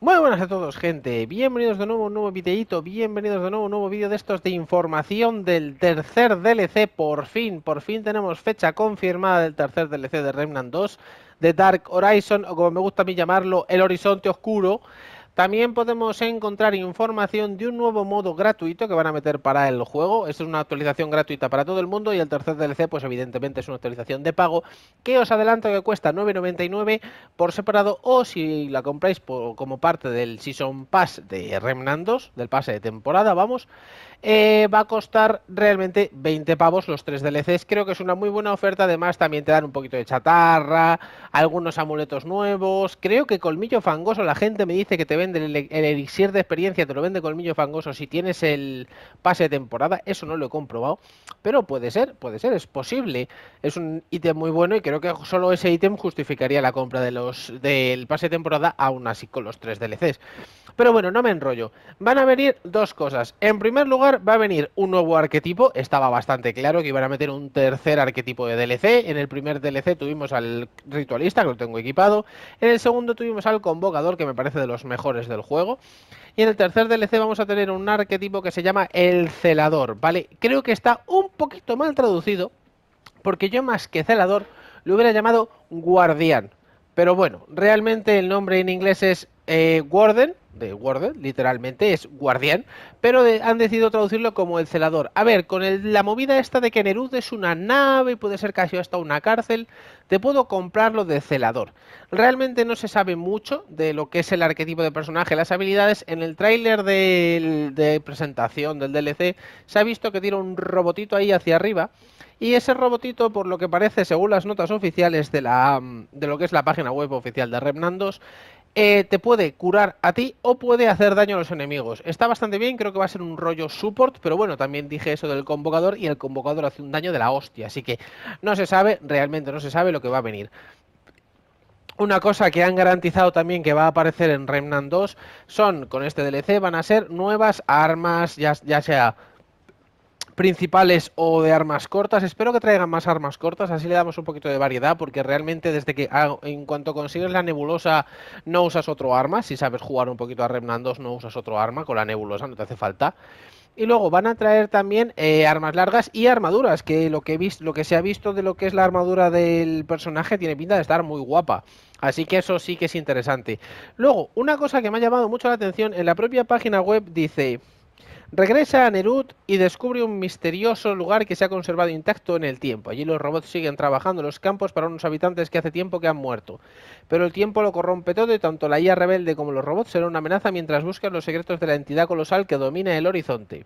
Muy buenas a todos gente, bienvenidos de nuevo a un nuevo videíto, bienvenidos de nuevo a un nuevo vídeo de estos de información del tercer DLC, por fin, por fin tenemos fecha confirmada del tercer DLC de Remnant 2, de Dark Horizon, o como me gusta a mí llamarlo, el horizonte oscuro, también podemos encontrar información de un nuevo modo gratuito que van a meter para el juego. Esta es una actualización gratuita para todo el mundo y el tercer DLC, pues evidentemente es una actualización de pago que os adelanto que cuesta 9,99 por separado o si la compráis como parte del Season Pass de Remnant del pase de temporada, vamos, eh, va a costar realmente 20 pavos los tres DLCs. Creo que es una muy buena oferta. Además, también te dan un poquito de chatarra, algunos amuletos nuevos. Creo que Colmillo Fangoso, la gente me dice que te ven del el, elixir de experiencia, te lo vende Colmillo Fangoso si tienes el pase de temporada. Eso no lo he comprobado, pero puede ser, puede ser, es posible. Es un ítem muy bueno y creo que solo ese ítem justificaría la compra de los del pase de temporada, aún así con los tres DLCs. Pero bueno, no me enrollo. Van a venir dos cosas. En primer lugar, va a venir un nuevo arquetipo. Estaba bastante claro que iban a meter un tercer arquetipo de DLC. En el primer DLC tuvimos al ritualista, que lo tengo equipado. En el segundo tuvimos al convocador, que me parece de los mejores del juego. Y en el tercer DLC vamos a tener un arquetipo que se llama el celador, ¿vale? Creo que está un poquito mal traducido, porque yo más que celador lo hubiera llamado guardián. Pero bueno, realmente el nombre en inglés es eh, Warden, de Warden, literalmente es guardián, pero han decidido traducirlo como el celador. A ver, con la movida esta de que Nerud es una nave, y puede ser casi hasta una cárcel, te puedo comprarlo de celador. Realmente no se sabe mucho de lo que es el arquetipo de personaje, las habilidades. En el tráiler de, presentación del DLC se ha visto que tiene un robotito ahí hacia arriba. Y ese robotito, por lo que parece, según las notas oficiales de, la, de lo que es la página web oficial de Remnandos, eh, te puede curar a ti o puede hacer daño a los enemigos. Está bastante bien, creo que va a ser un rollo support, pero bueno, también dije eso del convocador y el convocador hace un daño de la hostia, así que no se sabe, realmente no se sabe lo que va a venir. Una cosa que han garantizado también que va a aparecer en Remnant 2 son, con este DLC, van a ser nuevas armas, ya sea principales o de armas cortas. Espero que traigan más armas cortas, así le damos un poquito de variedad, porque realmente desde que en cuanto consigues la nebulosa no usas otro arma. Si sabes jugar un poquito a Remnandos 2 no usas otro arma, con la nebulosa no te hace falta. Y luego van a traer también eh, armas largas y armaduras, que lo que, he visto, lo que se ha visto de lo que es la armadura del personaje tiene pinta de estar muy guapa. Así que eso sí que es interesante. Luego, una cosa que me ha llamado mucho la atención, en la propia página web dice, Regresa a Nerut y descubre un misterioso lugar que se ha conservado intacto en el tiempo. Allí los robots siguen trabajando en los campos para unos habitantes que hace tiempo que han muerto. Pero el tiempo lo corrompe todo y tanto la IA rebelde como los robots serán una amenaza mientras buscan los secretos de la entidad colosal que domina el horizonte.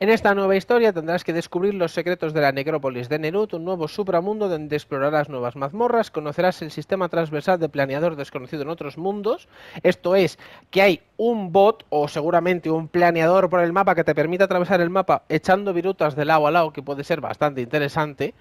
En esta nueva historia tendrás que descubrir los secretos de la necrópolis de Nerut, un nuevo supramundo donde explorarás nuevas mazmorras, conocerás el sistema transversal de planeador desconocido en otros mundos, esto es, que hay un bot o seguramente un planeador por el mapa que te permite atravesar el mapa echando virutas de lado a lado, que puede ser bastante interesante.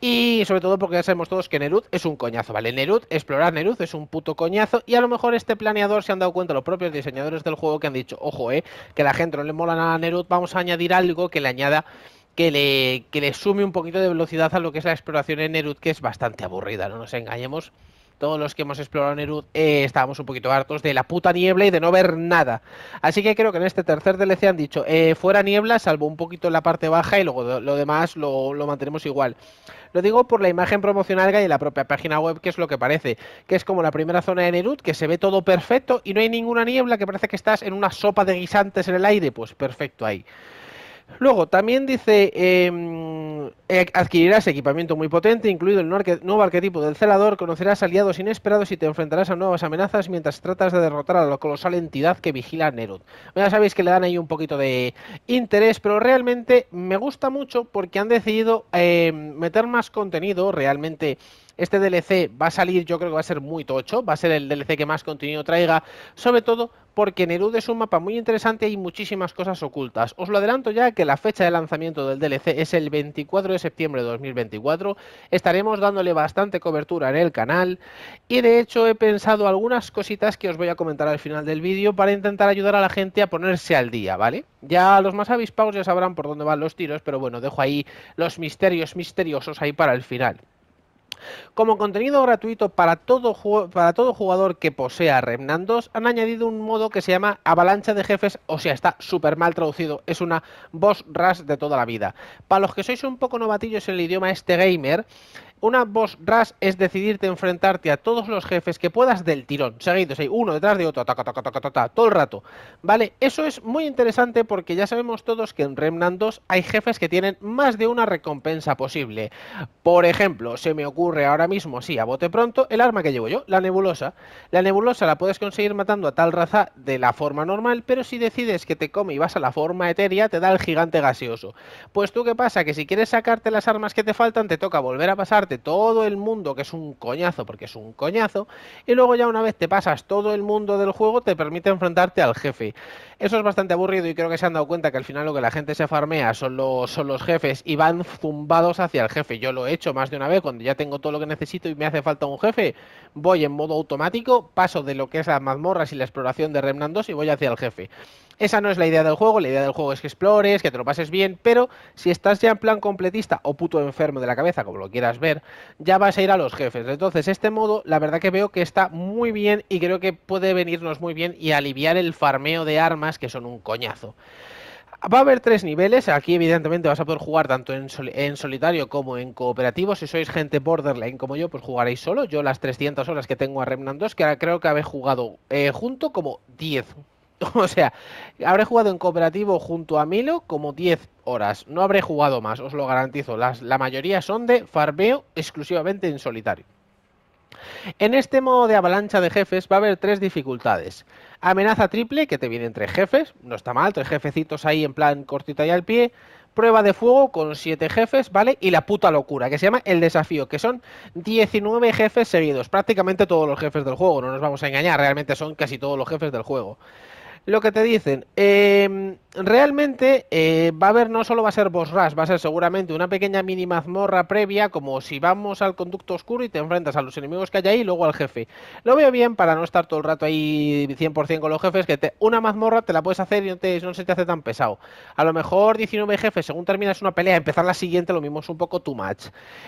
Y sobre todo porque ya sabemos todos que Nerud es un coñazo, ¿vale? Nerud, explorar Nerud es un puto coñazo y a lo mejor este planeador se han dado cuenta los propios diseñadores del juego que han dicho, ojo, eh, que la gente no le mola nada a Nerud, vamos a añadir algo que le añada, que le, que le sume un poquito de velocidad a lo que es la exploración en Nerud, que es bastante aburrida, no nos engañemos todos los que hemos explorado Nerud eh, estábamos un poquito hartos de la puta niebla y de no ver nada. Así que creo que en este tercer DLC han dicho, eh, fuera niebla, salvo un poquito en la parte baja y luego lo demás lo, lo, mantenemos igual. Lo digo por la imagen promocional y la propia página web, que es lo que parece, que es como la primera zona de Nerud, que se ve todo perfecto y no hay ninguna niebla, que parece que estás en una sopa de guisantes en el aire, pues perfecto ahí. Luego, también dice, em, eh, adquirirás equipamiento muy potente, incluido el nuevo arquetipo del celador, conocerás aliados inesperados y te enfrentarás a nuevas amenazas mientras tratas de derrotar a la colosal entidad que vigila Nerud. Ya sabéis que le dan ahí un poquito de interés, pero realmente me gusta mucho porque han decidido em, meter más contenido, realmente... Este DLC va a salir, yo creo que va a ser muy tocho, va a ser el DLC que más contenido traiga, sobre todo porque Nerud es un mapa muy interesante y hay muchísimas cosas ocultas. Os lo adelanto ya que la fecha de lanzamiento del DLC es el 24 de septiembre de 2024. Estaremos dándole bastante cobertura en el canal y de hecho he pensado algunas cositas que os voy a comentar al final del vídeo para intentar ayudar a la gente a ponerse al día, ¿vale? Ya los más avispados ya sabrán por dónde van los tiros, pero bueno, dejo ahí los misterios misteriosos ahí para el final. Como contenido gratuito para todo, para todo jugador que posea Remnant 2, han añadido un modo que se llama Avalancha de Jefes, o sea, está súper mal traducido, es una boss ras de toda la vida. Para los que sois un poco novatillos en el idioma este gamer, una boss rush es decidirte enfrentarte a todos los jefes que puedas del tirón, seguidos ahí, uno detrás de otro, todo el rato. ¿Vale? Eso es muy interesante porque ya sabemos todos que en Remnant 2 hay jefes que tienen más de una recompensa posible. Por ejemplo, se me ocurre ahora mismo, sí, a bote pronto, el arma que llevo yo, la nebulosa. La nebulosa la puedes conseguir matando a tal raza de la forma normal, pero si decides que te come y vas a la forma etérea, te da el gigante gaseoso. Pues tú qué pasa, que si quieres sacarte las armas que te faltan, te toca volver a pasar todo el mundo, que es un coñazo, porque es un coñazo, y luego ya una vez te pasas todo el mundo del juego, te permite enfrentarte al jefe. Eso es bastante aburrido y creo que se han dado cuenta que al final lo que la gente se farmea son los, son los jefes y van zumbados hacia el jefe. Yo lo he hecho más de una vez, cuando ya tengo todo lo que necesito y me hace falta un jefe, voy en modo automático, paso de lo que es las mazmorras y la exploración de Remnant 2 y voy hacia el jefe. Esa no es la idea del juego, la idea del juego es que explores, que te lo pases bien, pero si estás ya en plan completista o puto enfermo de la cabeza, como lo quieras ver, ya vas a ir a los jefes. Entonces, este modo, la verdad que veo que está muy bien y creo que puede venirnos muy bien y aliviar el farmeo de armas, que son un coñazo. Va a haber tres niveles, aquí evidentemente vas a poder jugar tanto en, solitario como en cooperativo, si sois gente borderline como yo, pues jugaréis solo, yo las 300 horas que tengo a Remnant 2, que ahora creo que habéis jugado eh, junto como 10 O sea, habré jugado en cooperativo junto a Milo como 10 horas. No habré jugado más, os lo garantizo. Las, la mayoría son de farmeo exclusivamente en solitario. En este modo de avalancha de jefes va a haber tres dificultades. Amenaza triple, que te vienen tres jefes, no está mal, tres jefecitos ahí en plan cortita y al pie. Prueba de fuego con siete jefes, ¿vale? Y la puta locura, que se llama el desafío, que son 19 jefes seguidos, prácticamente todos los jefes del juego, no nos vamos a engañar, realmente son casi todos los jefes del juego lo que te dicen. Eh, realmente eh, va a haber, no solo va a ser boss rush, va a ser seguramente una pequeña mini mazmorra previa, como si vamos al conducto oscuro y te enfrentas a los enemigos que hay ahí y luego al jefe. Lo veo bien para no estar todo el rato ahí 100% con los jefes, que te, una mazmorra te la puedes hacer y no, se te hace tan pesado. A lo mejor 19 jefes, según terminas una pelea, empezar la siguiente lo mismo es un poco too much.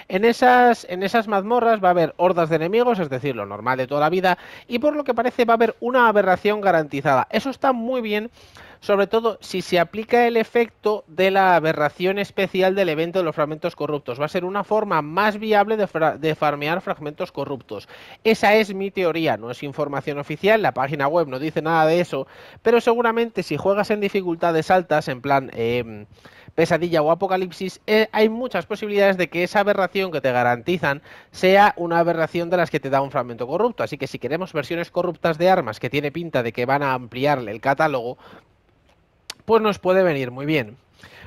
en esas mazmorras va a haber hordas de enemigos, es decir, lo normal de toda la vida, y por lo que parece va a haber una aberración garantizada. Eso está muy bien sobre todo si se aplica el efecto de la aberración especial del evento de los fragmentos corruptos. Va a ser una forma más viable de, farmear fragmentos corruptos. Esa es mi teoría, no es información oficial, la página web no dice nada de eso, pero seguramente si juegas en dificultades altas, en plan em, pesadilla o apocalipsis, eh, hay muchas posibilidades de que esa aberración que te garantizan sea una aberración de las que te da un fragmento corrupto. Así que si queremos versiones corruptas de armas que tiene pinta de que van a ampliarle el catálogo, pues nos puede venir muy bien.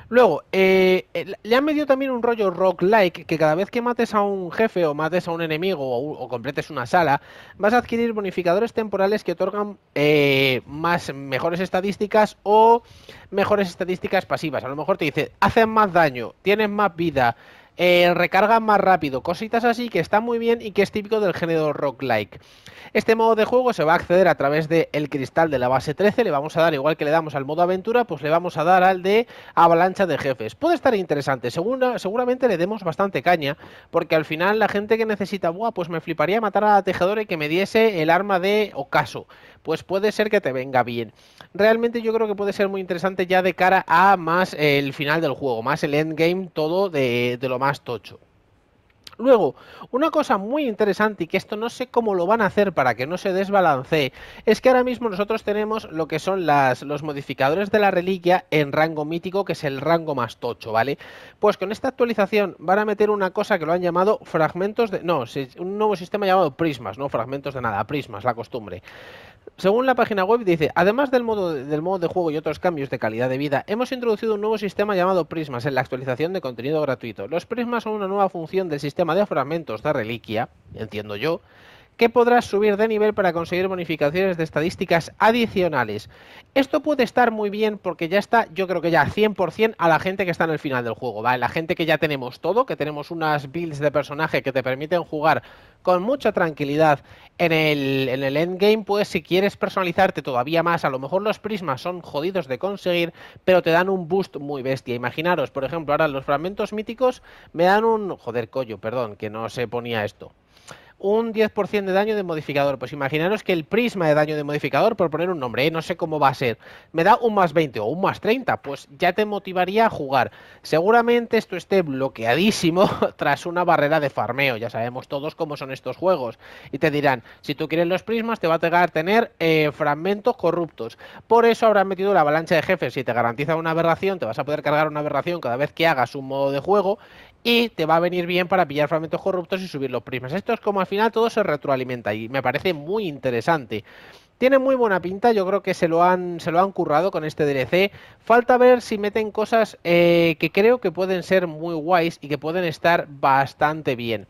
Luego, eh, eh le han medio también un rollo rock-like que cada vez que mates a un jefe o mates a un enemigo o, completes una sala, vas a adquirir bonificadores temporales que otorgan eh, más mejores estadísticas o mejores estadísticas pasivas. A lo mejor te dice, hacen más daño, tienes más vida, eh, recarga más rápido, cositas así que está muy bien y que es típico del género rock-like. Este modo de juego se va a acceder a través del cristal de la base 13, le vamos a dar, igual que le damos al modo aventura, pues le vamos a dar al de avalancha de jefes. Puede estar interesante, seguramente le demos bastante caña, porque al final la gente que necesita, Buah, pues me fliparía matar a la y que me diese el arma de ocaso pues puede ser que te venga bien. Realmente yo creo que puede ser muy interesante ya de cara a más el final del juego, más el endgame, todo de, lo más tocho. Luego, una cosa muy interesante y que esto no sé cómo lo van a hacer para que no se desbalancee, es que ahora mismo nosotros tenemos lo que son los modificadores de la reliquia en rango mítico, que es el rango más tocho, ¿vale? Pues con esta actualización van a meter una cosa que lo han llamado fragmentos de... No, un nuevo sistema llamado prismas, no fragmentos de nada, prismas, la costumbre. Según la página web dice, además del modo, de, del modo de juego y otros cambios de calidad de vida, hemos introducido un nuevo sistema llamado Prismas en la actualización de contenido gratuito. Los Prismas son una nueva función del sistema de fragmentos de reliquia, entiendo yo, que podrás subir de nivel para conseguir bonificaciones de estadísticas adicionales. Esto puede estar muy bien porque ya está, yo creo que ya 100% a la gente que está en el final del juego, ¿vale? La gente que ya tenemos todo, que tenemos unas builds de personaje que te permiten jugar con mucha tranquilidad en el, en el endgame, pues si quieres personalizarte todavía más, a lo mejor los prismas son jodidos de conseguir, pero te dan un boost muy bestia. Imaginaros, por ejemplo, ahora los fragmentos míticos me dan un... Joder, collo, perdón, que no se ponía esto un 10% de daño de modificador. Pues imaginaros que el prisma de daño de modificador, por poner un nombre, ¿eh? no sé cómo va a ser, me da un más 20 o un más 30, pues ya te motivaría a jugar. Seguramente esto esté bloqueadísimo tras una barrera de farmeo, ya sabemos todos cómo son estos juegos. Y te dirán, si tú quieres los prismas, te va a tener eh, fragmentos corruptos. Por eso habrán metido la avalancha de jefes, si te garantiza una aberración, te vas a poder cargar una aberración cada vez que hagas un modo de juego y te va a venir bien para pillar fragmentos corruptos y subir los prismas. Esto es como al final todo se retroalimenta y me parece muy interesante. Tiene muy buena pinta, yo creo que se lo han, se lo han currado con este DLC. Falta ver si meten cosas eh, que creo que pueden ser muy guays y que pueden estar bastante bien.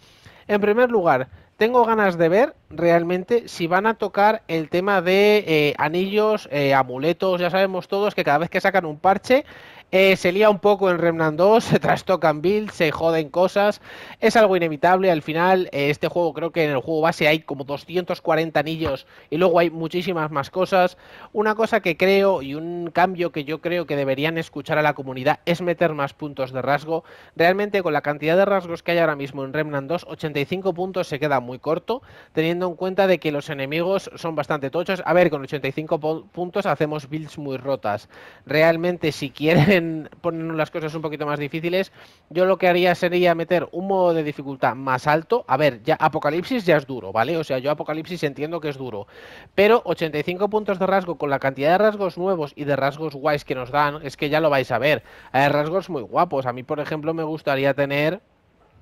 En primer lugar, tengo ganas de ver realmente si van a tocar el tema de eh, anillos, eh, amuletos, ya sabemos todos que cada vez que sacan un parche eh, se lía un poco en Remnant 2, se trastocan builds, se joden cosas, es algo inevitable. Al final, eh, este juego creo que en el juego base hay como 240 anillos y luego hay muchísimas más cosas. Una cosa que creo y un cambio que yo creo que deberían escuchar a la comunidad es meter más puntos de rasgo. Realmente con la cantidad de rasgos que hay ahora mismo en Remnant 2, 85 puntos se queda muy corto, teniendo en cuenta de que los enemigos son bastante tochos. A ver, con 85 puntos hacemos builds muy rotas. Realmente si quieren ponen, las cosas un poquito más difíciles. Yo lo que haría sería meter un modo de dificultad más alto. A ver, ya Apocalipsis ya es duro, ¿vale? O sea, yo Apocalipsis entiendo que es duro. Pero 85 puntos de rasgo con la cantidad de rasgos nuevos y de rasgos guays que nos dan, es que ya lo vais a ver. Hay rasgos muy guapos. A mí, por ejemplo, me gustaría tener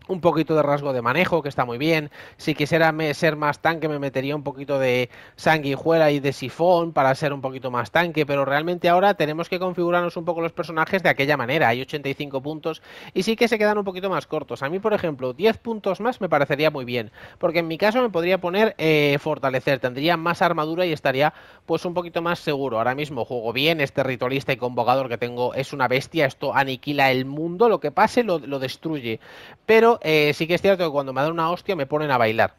un poquito de rasgo de manejo, que está muy bien. Si quisiera ser más tanque, me metería un poquito de sanguijuela y de sifón para ser un poquito más tanque, pero realmente ahora tenemos que configurarnos un poco los personajes de aquella manera. Hay 85 puntos y sí que se quedan un poquito más cortos. A mí, por ejemplo, 10 puntos más me parecería muy bien, porque en mi caso me podría poner eh, fortalecer, tendría más armadura y estaría pues un poquito más seguro. Ahora mismo juego bien, este ritualista y convocador que tengo es una bestia, esto aniquila el mundo, lo que pase lo, lo destruye. Pero eh, sí que es cierto que cuando me dan una hostia me ponen a bailar.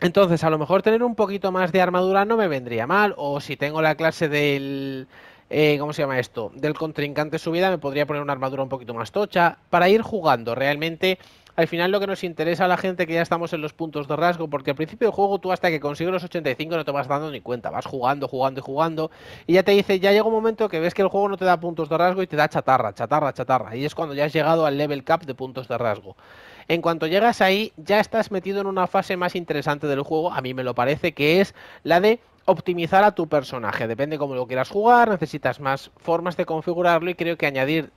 Entonces, a lo mejor tener un poquito más de armadura no me vendría mal, o si tengo la clase del... Eh, ¿Cómo se llama esto? Del contrincante subida me podría poner una armadura un poquito más tocha, para ir jugando realmente al final lo que nos interesa a la gente que ya estamos en los puntos de rasgo, porque al principio del juego tú hasta que consigues los 85 no te vas dando ni cuenta, vas jugando, jugando y jugando, y ya te dice, ya llega un momento que ves que el juego no te da puntos de rasgo y te da chatarra, chatarra, chatarra, y es cuando ya has llegado al level cap de puntos de rasgo. En cuanto llegas ahí, ya estás metido en una fase más interesante del juego, a mí me lo parece, que es la de optimizar a tu personaje. Depende cómo lo quieras jugar, necesitas más formas de configurarlo y creo que añadir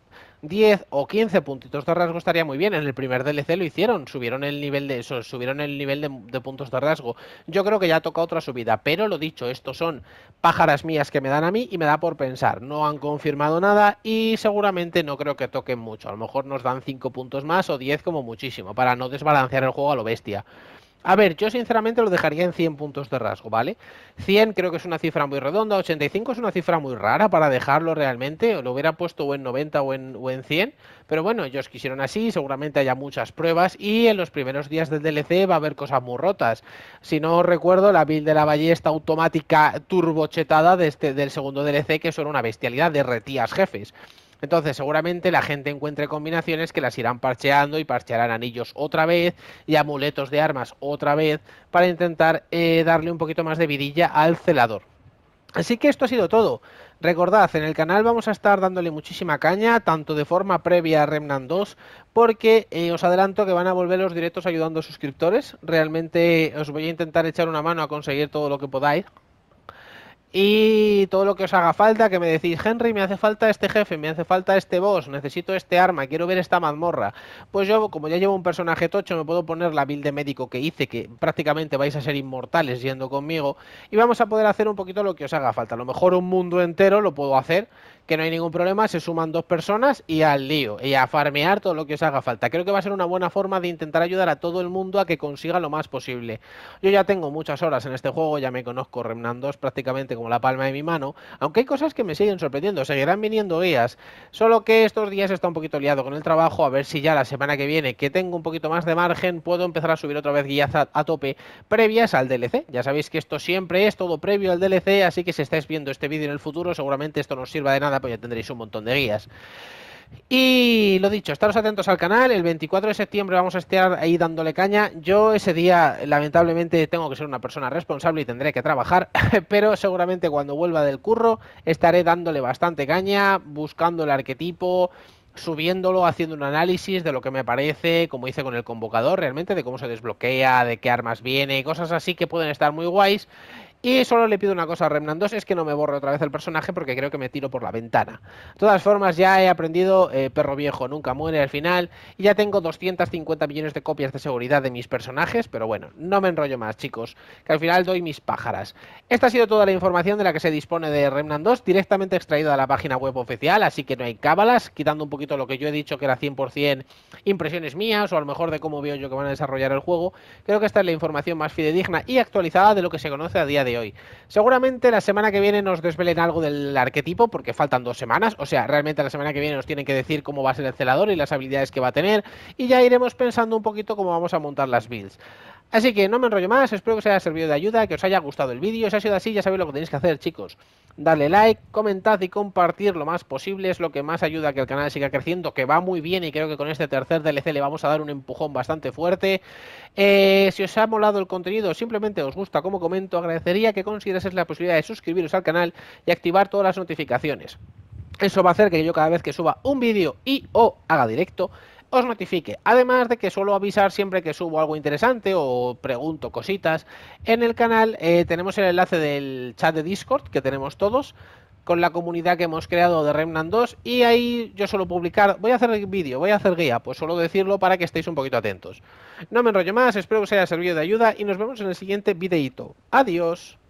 10 o 15 puntitos de rasgo estaría muy bien. En el primer DLC lo hicieron, subieron el nivel de eso, subieron el nivel de, puntos de rasgo. Yo creo que ya toca otra subida, pero lo dicho, estos son pájaras mías que me dan a mí y me da por pensar. No han confirmado nada y seguramente no creo que toquen mucho. A lo mejor nos dan 5 puntos más o 10 como muchísimo, para no desbalancear el juego a lo bestia. A ver, yo sinceramente lo dejaría en 100 puntos de rasgo, ¿vale? 100 creo que es una cifra muy redonda, 85 es una cifra muy rara para dejarlo realmente, lo hubiera puesto o en 90 o en, 100, pero bueno, ellos quisieron así, seguramente haya muchas pruebas y en los primeros días del DLC va a haber cosas muy rotas. Si no recuerdo, la build de la ballesta automática turbochetada de este, del segundo DLC, que son una bestialidad, de retías jefes. Entonces, seguramente la gente encuentre combinaciones que las irán parcheando y parchearán anillos otra vez y amuletos de armas otra vez para intentar eh, darle un poquito más de vidilla al celador. Así que esto ha sido todo. Recordad, en el canal vamos a estar dándole muchísima caña, tanto de forma previa a Remnant 2, porque eh, os adelanto que van a volver los directos ayudando a suscriptores. Realmente os voy a intentar echar una mano a conseguir todo lo que podáis. Y todo lo que os haga falta, que me decís, Henry, me hace falta este jefe, me hace falta este boss, necesito este arma, quiero ver esta mazmorra. Pues yo, como ya llevo un personaje tocho, me puedo poner la build de médico que hice, que prácticamente vais a ser inmortales yendo conmigo, y vamos a poder hacer un poquito lo que os haga falta. A lo mejor un mundo entero lo puedo hacer que no hay ningún problema, se suman dos personas y al lío, y a farmear todo lo que os haga falta. Creo que va a ser una buena forma de intentar ayudar a todo el mundo a que consiga lo más posible. Yo ya tengo muchas horas en este juego, ya me conozco Remnant 2 prácticamente como la palma de mi mano, aunque hay cosas que me siguen sorprendiendo, seguirán viniendo guías, solo que estos días está un poquito liado con el trabajo, a ver si ya la semana que viene, que tengo un poquito más de margen, puedo empezar a subir otra vez guías a, tope previas al DLC. Ya sabéis que esto siempre es todo previo al DLC, así que si estáis viendo este vídeo en el futuro, seguramente esto no sirva de nada pues ya tendréis un montón de guías. Y lo dicho, estaros atentos al canal. El 24 de septiembre vamos a estar ahí dándole caña. Yo ese día, lamentablemente, tengo que ser una persona responsable y tendré que trabajar. Pero seguramente cuando vuelva del curro estaré dándole bastante caña, buscando el arquetipo, subiéndolo, haciendo un análisis de lo que me parece, como hice con el convocador, realmente, de cómo se desbloquea, de qué armas viene, y cosas así que pueden estar muy guays. Y solo le pido una cosa a Remnant 2, es que no me borre otra vez el personaje porque creo que me tiro por la ventana. De todas formas, ya he aprendido eh, perro viejo, nunca muere al final. Y ya tengo 250 millones de copias de seguridad de mis personajes, pero bueno, no me enrollo más, chicos, que al final doy mis pájaras. Esta ha sido toda la información de la que se dispone de Remnant 2, directamente extraída de la página web oficial, así que no hay cábalas, quitando un poquito lo que yo he dicho que era 100% impresiones mías o a lo mejor de cómo veo yo que van a desarrollar el juego. Creo que esta es la información más fidedigna y actualizada de lo que se conoce a día de hoy hoy. Seguramente la semana que viene nos desvelen algo del arquetipo porque faltan dos semanas, o sea, realmente la semana que viene nos tienen que decir cómo va a ser el celador y las habilidades que va a tener y ya iremos pensando un poquito cómo vamos a montar las builds. Así que no me enrollo más, espero que os haya servido de ayuda, que os haya gustado el vídeo. Si ha sido así, ya sabéis lo que tenéis que hacer, chicos. Dale like, comentad y compartir lo más posible, es lo que más ayuda a que el canal siga creciendo, que va muy bien y creo que con este tercer DLC le vamos a dar un empujón bastante fuerte. Eh, si os ha molado el contenido, simplemente os gusta como comento, agradecería que consideraseis la posibilidad de suscribiros al canal y activar todas las notificaciones. Eso va a hacer que yo cada vez que suba un vídeo y o haga directo, os notifique. Además de que suelo avisar siempre que subo algo interesante o pregunto cositas. En el canal eh, tenemos el enlace del chat de Discord que tenemos todos con la comunidad que hemos creado de Remnant 2 y ahí yo suelo publicar, voy a hacer vídeo, voy a hacer guía, pues suelo decirlo para que estéis un poquito atentos. No me enrollo más, espero que os haya servido de ayuda y nos vemos en el siguiente videito. Adiós.